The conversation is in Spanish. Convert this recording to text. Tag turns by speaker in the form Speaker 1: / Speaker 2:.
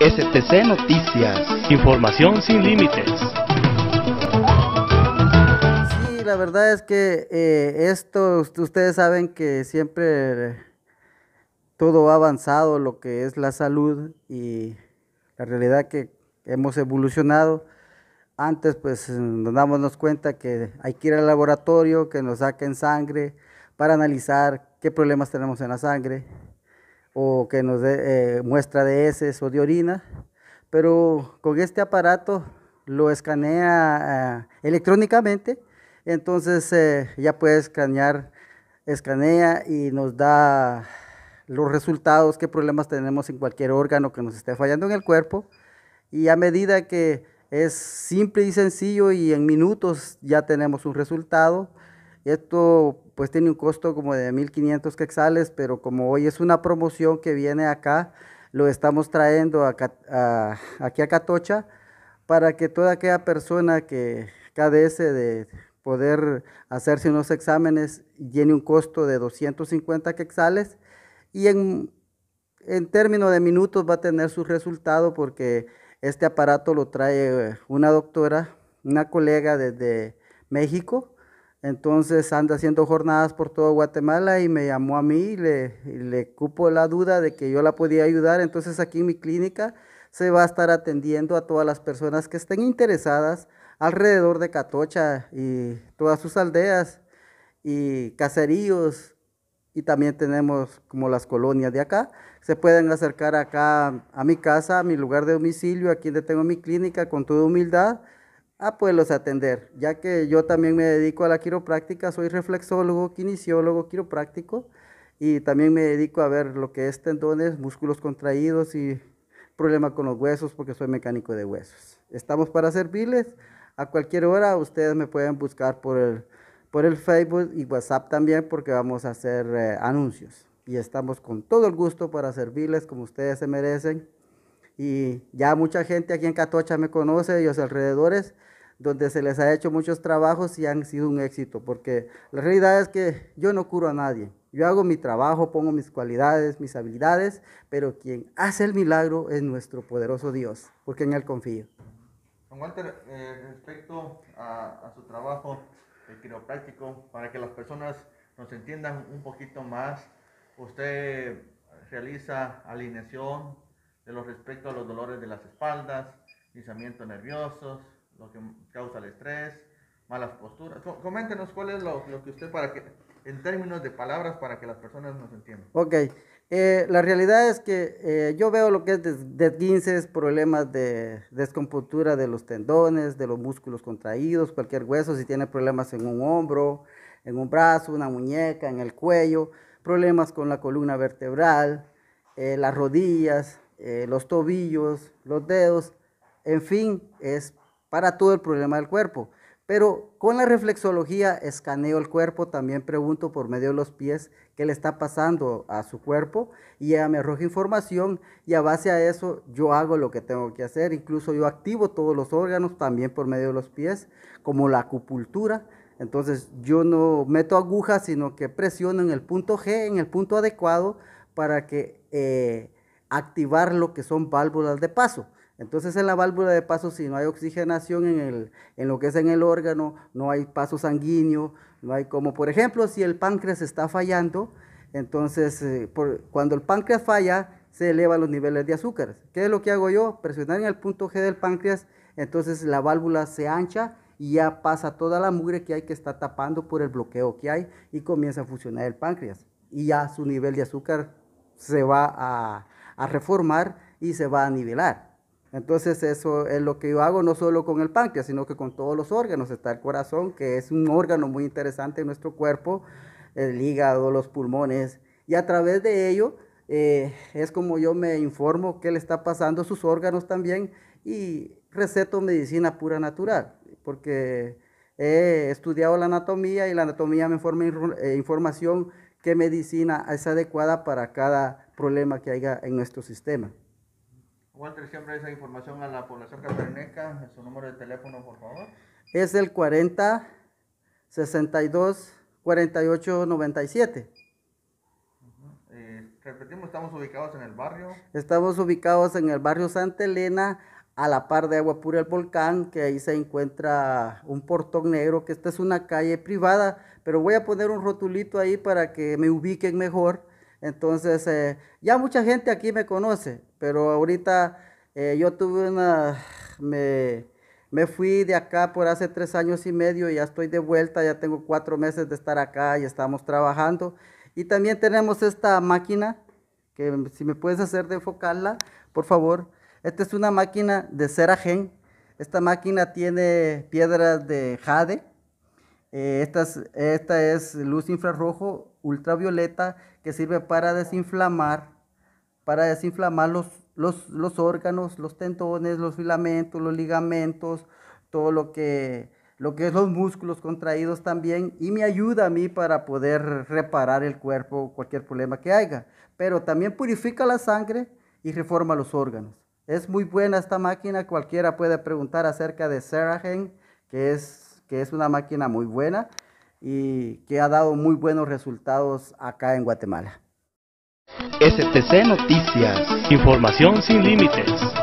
Speaker 1: STC Noticias. Información sin límites. Sí, la verdad es que eh, esto, ustedes saben que siempre todo ha avanzado, lo que es la salud y la realidad que hemos evolucionado. Antes pues nos damos cuenta que hay que ir al laboratorio, que nos saquen sangre para analizar qué problemas tenemos en la sangre, o que nos eh, muestra de heces o de orina, pero con este aparato lo escanea eh, electrónicamente, entonces eh, ya puede escanear, escanea y nos da los resultados, qué problemas tenemos en cualquier órgano que nos esté fallando en el cuerpo. Y a medida que es simple y sencillo y en minutos ya tenemos un resultado, esto pues tiene un costo como de 1.500 quexales, pero como hoy es una promoción que viene acá, lo estamos trayendo aquí a Catocha para que toda aquella persona que cadece de poder hacerse unos exámenes tiene un costo de 250 quexales y en, en términos de minutos va a tener su resultado porque este aparato lo trae eh, una doctora, una colega desde México entonces anda haciendo jornadas por todo Guatemala y me llamó a mí y le, cupo la duda de que yo la podía ayudar. Entonces aquí en mi clínica se va a estar atendiendo a todas las personas que estén interesadas alrededor de Catocha y todas sus aldeas y caseríos. Y también tenemos como las colonias de acá. Se pueden acercar acá a mi casa, a mi lugar de domicilio, aquí donde tengo mi clínica, con toda humildad a ah, poderlos pues atender, ya que yo también me dedico a la quiropráctica, soy reflexólogo, kinesiólogo, quiropráctico y también me dedico a ver lo que es tendones, músculos contraídos y problema con los huesos porque soy mecánico de huesos. Estamos para servirles. A cualquier hora ustedes me pueden buscar por el, por el Facebook y WhatsApp también porque vamos a hacer eh, anuncios. Y estamos con todo el gusto para servirles como ustedes se merecen. Y ya mucha gente aquí en Catocha me conoce y los alrededores donde se les ha hecho muchos trabajos y han sido un éxito, porque la realidad es que yo no curo a nadie. Yo hago mi trabajo, pongo mis cualidades, mis habilidades, pero quien hace el milagro es nuestro poderoso Dios, porque en Él confío.
Speaker 2: Don Walter, eh, respecto a, su trabajo de eh, quiropráctico, para que las personas nos entiendan un poquito más, usted realiza alineación de lo respecto a los dolores de las espaldas, pensamientos nerviosos, que causa el estrés, malas posturas. Coméntenos cuál es lo, que usted para que, en términos de palabras, para que las personas nos entiendan.
Speaker 1: Ok, eh, la realidad es que eh, yo veo lo que es des, desguinces, problemas de descompostura de los tendones, de los músculos contraídos, cualquier hueso, si tiene problemas en un hombro, en un brazo, una muñeca, en el cuello, problemas con la columna vertebral, eh, las rodillas, los tobillos, los dedos, en fin, es para todo el problema del cuerpo. Pero con la reflexología escaneo el cuerpo, también pregunto por medio de los pies qué le está pasando a su cuerpo y ella me arroja información y a base a eso yo hago lo que tengo que hacer. Incluso yo activo todos los órganos también por medio de los pies, como la acupuntura. Entonces yo no meto agujas, sino que presiono en el punto G, en el punto adecuado, para que eh, activar lo que son válvulas de paso. Entonces en la válvula de paso, si no hay oxigenación en, el, lo que es en el órgano, no hay paso sanguíneo, no hay como, por ejemplo, si el páncreas está fallando, entonces eh, cuando el páncreas falla, se elevan los niveles de azúcar. ¿Qué es lo que hago yo? Presionar en el punto G del páncreas, entonces la válvula se ancha y ya pasa toda la mugre que hay que está tapando por el bloqueo que hay y comienza a funcionar el páncreas. Y ya su nivel de azúcar se va a reformar y se va a nivelar. Entonces eso es lo que yo hago, no solo con el páncreas, sino que con todos los órganos. Está el corazón, que es un órgano muy interesante en nuestro cuerpo, el hígado, los pulmones. Y a través de ello eh, es como yo me informo qué le está pasando a sus órganos también y receto medicina pura natural, porque he estudiado la anatomía y la anatomía me informa eh, información qué medicina es adecuada para cada problema que haya en nuestro sistema.
Speaker 2: Walter, siempre esa información a la población catarineca? su número de teléfono, por favor.
Speaker 1: Es el 40 62 48 97.
Speaker 2: repetimos, estamos ubicados en el barrio.
Speaker 1: Estamos ubicados en el barrio Santa Elena, a la par de Agua Pura el Volcán, que ahí se encuentra un portón negro, que esta es una calle privada, pero voy a poner un rotulito ahí para que me ubiquen mejor entonces, eh, ya mucha gente aquí me conoce, pero ahorita eh, yo tuve una... Me, fui de acá por hace tres años y medio, ya estoy de vuelta, ya tengo cuatro meses de estar acá y estamos trabajando. Y también tenemos esta máquina, que si me puedes hacer de enfocarla, por favor. Esta es una máquina de Seragen. Esta máquina tiene piedras de jade eh, esta, es, luz infrarrojo ultravioleta que sirve para desinflamar, para desinflamar los, los, órganos, los tendones, los filamentos, los ligamentos, todo lo que, lo que es los músculos contraídos también y me ayuda a mí para poder reparar el cuerpo, cualquier problema que haya. Pero también purifica la sangre y reforma los órganos. Es muy buena esta máquina, cualquiera puede preguntar acerca de Seragen, que es que es una máquina muy buena y que ha dado muy buenos resultados acá en Guatemala. STC Noticias, información sin límites.